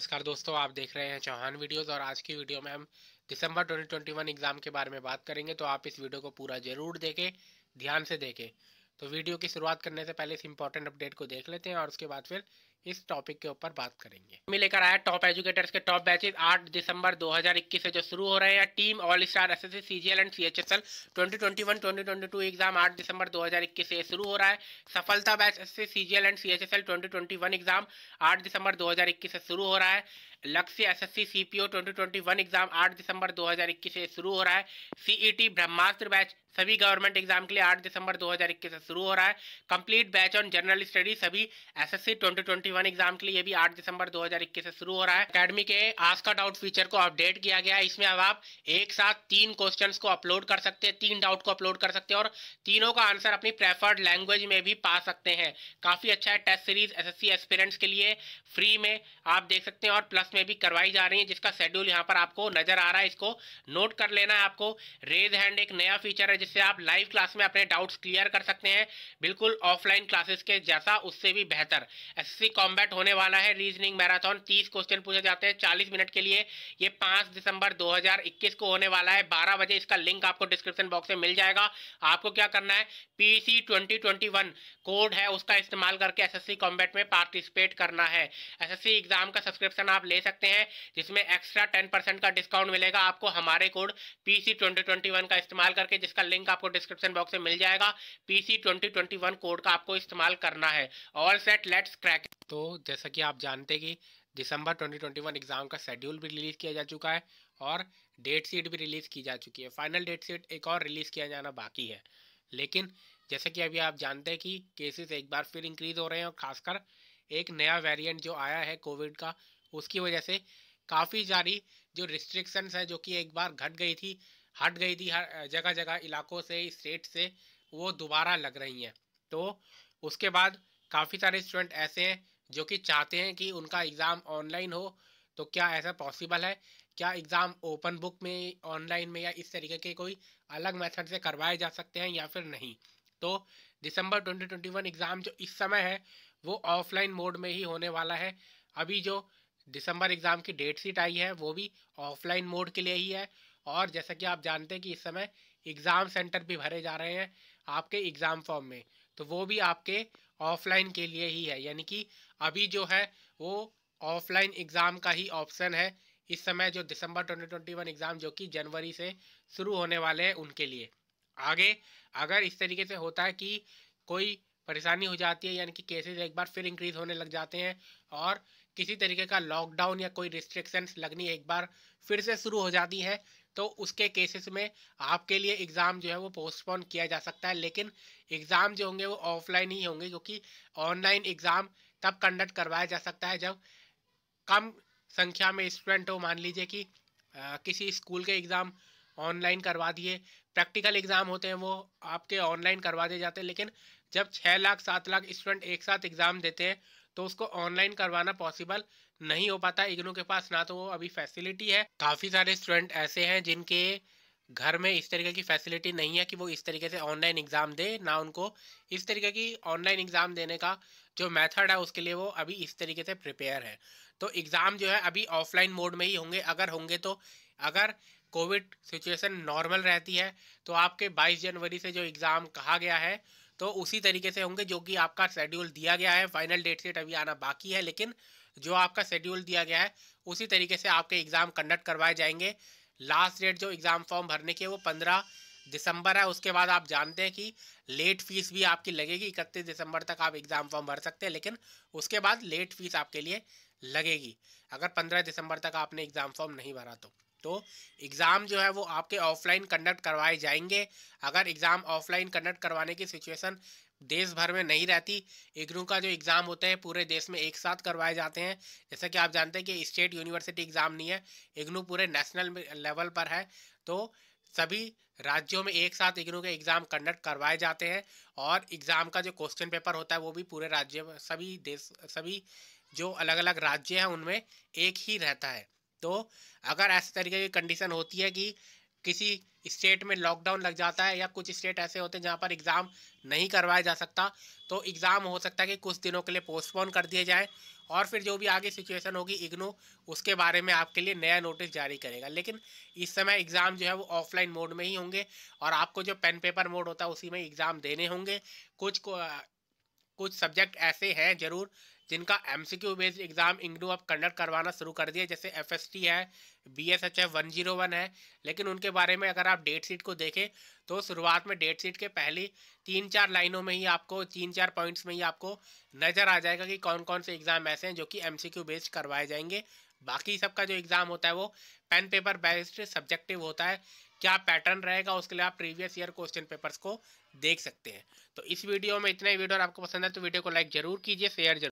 नमस्कार दोस्तों आप देख रहे हैं चौहान वीडियोस और आज की वीडियो में हम दिसंबर 2021 एग्ज़ाम के बारे में बात करेंगे तो आप इस वीडियो को पूरा ज़रूर देखें ध्यान से देखें तो वीडियो की शुरुआत करने से पहले इस इंपॉर्टेंट अपडेट को देख लेते हैं और उसके बाद फिर इस टॉपिक के ऊपर बात करेंगे मैं लेकर आया टॉप एजुकेटर्स के टॉप बैचेस 8 दिसंबर 2021 से जो शुरू हो रहे हैं team all star S S C C G L and C H S L twenty twenty one twenty twenty two exam आठ दिसंबर 2021 से शुरू हो रहा है सफलता batch S C C G L and C H S L twenty twenty one exam आठ दिसंबर 2021 से शुरू हो रहा है लक्ष्य S S C C P O twenty twenty one exam आठ दिसंबर 2021 e से शुरू हो रहा है सीई टी ब्रह्मास्त्र बैच सभी गवर्नमेंट एग्जाम के लिए आठ दिसंबर 2021 से शुरू हो रहा है complete batch on general study सभी S S C twenty twenty one exam के लिए भी 8 दिसंबर 2021 से शुरू हो रहा है अकेडमी के आस्का डाउट फीचर को अपडेट किया गया है इसमें अब आप एक साथ तीन क्वेश्चन को अपलोड कर सकते हैं तीन डाउट को अपलोड कर सकते हैं और तीनों का आंसर अपनी प्रेफर्ड लैंग्वेज में भी पा सकते हैं काफी अच्छा है टेस्ट सीरीज एसएससी एस्पिरेंट्स के लिए फ्री में आप देख सकते हैं और प्लस में भी करवाई जा रही है जिसका शेड्यूल यहाँ पर आपको नजर आ रहा है इसको नोट कर लेना है आपको रेज हैंड एक नया फीचर है जिससे आप लाइव क्लास में अपने डाउट्स क्लियर कर सकते हैं बिल्कुल ऑफलाइन क्लासेस के जैसा उससे भी बेहतर एस सी कॉम्बैट होने वाला है रीजनिंग मैराथन तीस क्वेश्चन पूछे जाते हैं चालीस मिनट के लिए ये पांच दिसंबर 2021 को होने वाला है बारह बजे इसका लिंक आपको डिस्क्रिप्शन बॉक्स में मिल जाएगा आपको क्या करना है पीसी 2021 कोड है उसका इस्तेमाल करके एसएससी कॉम्बैट में पार्टिसिपेट करना है एसएससी एग्जाम का सब्सक्रिप्शन आप ले सकते हैं जिसमें एक्स्ट्रा टेन का डिस्काउंट मिलेगा आपको हमारे कोड पीसी का इस्तेमाल करके जिसका लिंक आपको डिस्क्रिप्शन बॉक्स में मिल जाएगा पीसी कोड का आपको इस्तेमाल करना है ऑल सेट लेट्स क्रैक तो जैसा कि आप जानते हैं कि दिसंबर 2021 एग्ज़ाम का शेड्यूल भी रिलीज़ किया जा चुका है और डेट शीट भी रिलीज़ की जा चुकी है फाइनल डेट शीट एक और रिलीज़ किया जाना बाकी है लेकिन जैसा कि अभी आप जानते हैं कि केसेस एक बार फिर इंक्रीज़ हो रहे हैं और खासकर एक नया वेरिएंट जो आया है कोविड का उसकी वजह से काफ़ी सारी जो रिस्ट्रिक्शंस है जो कि एक बार घट गई थी हट गई थी हर जगह जगह इलाकों से स्टेट से वो दोबारा लग रही हैं तो उसके बाद काफ़ी सारे स्टूडेंट ऐसे हैं जो कि चाहते हैं कि उनका एग्ज़ाम ऑनलाइन हो तो क्या ऐसा पॉसिबल है क्या एग्ज़ाम ओपन बुक में ऑनलाइन में या इस तरीके के कोई अलग मेथड से करवाए जा सकते हैं या फिर नहीं तो दिसंबर 2021 एग्ज़ाम जो इस समय है वो ऑफलाइन मोड में ही होने वाला है अभी जो दिसंबर एग्ज़ाम की डेट शीट आई है वो भी ऑफलाइन मोड के लिए ही है और जैसा कि आप जानते हैं कि इस समय एग्ज़ाम सेंटर भी भरे जा रहे हैं आपके एग्ज़ाम फॉर्म में तो वो भी आपके ऑफलाइन के लिए ही है यानी कि अभी जो है वो ऑफलाइन एग्ज़ाम का ही ऑप्शन है इस समय जो दिसंबर 2021 एग्ज़ाम जो कि जनवरी से शुरू होने वाले हैं उनके लिए आगे अगर इस तरीके से होता है कि कोई परेशानी हो जाती है यानी कि केसेस एक बार फिर इंक्रीज होने लग जाते हैं और किसी तरीके का लॉकडाउन या कोई रिस्ट्रिक्शंस लगनी एक बार फिर से शुरू हो जाती है तो उसके केसेस में आपके लिए एग्ज़ाम जो है वो पोस्टपोन किया जा सकता है लेकिन एग्ज़ाम जो होंगे वो ऑफलाइन ही होंगे क्योंकि ऑनलाइन एग्ज़ाम तब कंडक्ट करवाया जा सकता है जब कम संख्या में स्टूडेंट हो मान लीजिए कि आ, किसी स्कूल के एग्ज़ाम ऑनलाइन करवा दिए प्रैक्टिकल एग्ज़ाम होते हैं वो आपके ऑनलाइन करवा दिए जाते हैं लेकिन जब छः लाख सात लाख स्टूडेंट एक साथ एग्ज़ाम देते हैं तो उसको ऑनलाइन करवाना पॉसिबल नहीं हो पाता इग्नू के पास ना तो वो अभी फैसिलिटी है काफ़ी सारे स्टूडेंट ऐसे हैं जिनके घर में इस तरीके की फैसिलिटी नहीं है कि वो इस तरीके से ऑनलाइन एग्ज़ाम दे ना उनको इस तरीके की ऑनलाइन एग्ज़ाम देने का जो मेथड है उसके लिए वो अभी इस तरीके से प्रिपेयर है तो एग्ज़ाम जो है अभी ऑफलाइन मोड में ही होंगे अगर होंगे तो अगर कोविड सिचुएशन नॉर्मल रहती है तो आपके 22 जनवरी से जो एग्ज़ाम कहा गया है तो उसी तरीके से होंगे जो कि आपका शेड्यूल दिया गया है फाइनल डेट सेट अभी आना बाकी है लेकिन जो आपका शेड्यूल दिया गया है उसी तरीके से आपके एग्ज़ाम कंडक्ट करवाए जाएंगे लास्ट डेट जो एग्ज़ाम फॉर्म भरने की है वो पंद्रह दिसंबर है उसके बाद आप जानते हैं कि लेट फीस भी आपकी लगेगी इकतीस दिसंबर तक आप एग्ज़ाम फॉर्म भर सकते हैं लेकिन उसके बाद लेट फीस आपके लिए लगेगी अगर पंद्रह दिसंबर तक आपने एग्ज़ाम फॉर्म नहीं भरा तो तो एग्ज़ाम जो है वो आपके ऑफलाइन कंडक्ट करवाए जाएंगे अगर एग्ज़ाम ऑफलाइन कंडक्ट करवाने की सिचुएशन देश भर में नहीं रहती इग्नू का जो एग्ज़ाम होते हैं पूरे देश में एक साथ करवाए जाते हैं जैसा कि आप जानते हैं कि स्टेट यूनिवर्सिटी एग्ज़ाम नहीं है इग्नू पूरे नेशनल लेवल पर है तो सभी राज्यों में एक साथ इग्नू के एग्ज़ाम कंडक्ट करवाए जाते हैं और एग्ज़ाम का जो क्वेश्चन पेपर होता है वो भी पूरे राज्य सभी देश सभी जो अलग अलग राज्य हैं उनमें एक ही रहता है तो अगर ऐसे तरीके की कंडीशन होती है कि किसी स्टेट में लॉकडाउन लग जाता है या कुछ स्टेट ऐसे होते हैं जहाँ पर एग्ज़ाम नहीं करवाया जा सकता तो एग्ज़ाम हो सकता है कि कुछ दिनों के लिए पोस्टपोन कर दिए जाएँ और फिर जो भी आगे सिचुएशन होगी इग्नो उसके बारे में आपके लिए नया नोटिस जारी करेगा लेकिन इस समय एग्ज़ाम जो है वो ऑफलाइन मोड में ही होंगे और आपको जो पेन पेपर मोड होता है उसी में एग्ज़ाम देने होंगे कुछ कुछ सब्जेक्ट ऐसे हैं जरूर जिनका M C Q based exam IGNOU अब कंडक्ट करवाना शुरू कर दिया जैसे एफ एस टी है बी एस एच है वन जीरो वन है लेकिन उनके बारे में अगर आप डेट शीट को देखें तो शुरुआत में डेट शीट के पहली तीन चार लाइनों में ही आपको तीन चार पॉइंट्स में ही आपको नज़र आ जाएगा कि कौन कौन से एग्ज़ाम ऐसे हैं जो कि एम सी क्यू बेस्ड करवाए जाएंगे बाकी सबका जो एग्ज़ाम होता है वो पेन पेपर बेस्ड सब्जेक्टिव होता है क्या पैटर्न रहेगा उसके लिए आप प्रीवियस ईयर क्वेश्चन पेपर्स को देख सकते हैं तो इस वीडियो में इतना ही वीडियो और आपको पसंद है तो वीडियो को लाइक जरूर कीजिए शेयर जरूर